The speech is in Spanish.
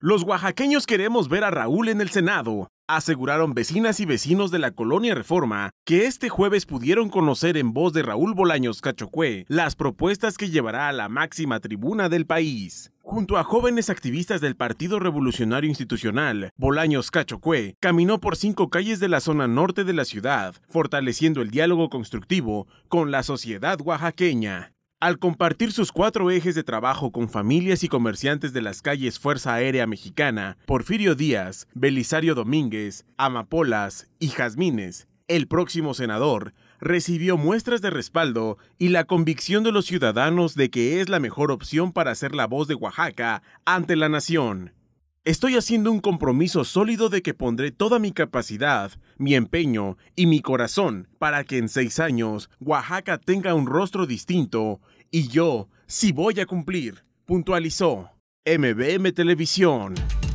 Los oaxaqueños queremos ver a Raúl en el Senado, aseguraron vecinas y vecinos de la colonia Reforma, que este jueves pudieron conocer en voz de Raúl Bolaños Cachocué las propuestas que llevará a la máxima tribuna del país. Junto a jóvenes activistas del Partido Revolucionario Institucional, Bolaños Cachocué caminó por cinco calles de la zona norte de la ciudad, fortaleciendo el diálogo constructivo con la sociedad oaxaqueña. Al compartir sus cuatro ejes de trabajo con familias y comerciantes de las calles Fuerza Aérea Mexicana, Porfirio Díaz, Belisario Domínguez, Amapolas y Jazmines, el próximo senador, recibió muestras de respaldo y la convicción de los ciudadanos de que es la mejor opción para ser la voz de Oaxaca ante la nación. Estoy haciendo un compromiso sólido de que pondré toda mi capacidad, mi empeño y mi corazón para que en seis años Oaxaca tenga un rostro distinto y yo si voy a cumplir, puntualizó MBM Televisión.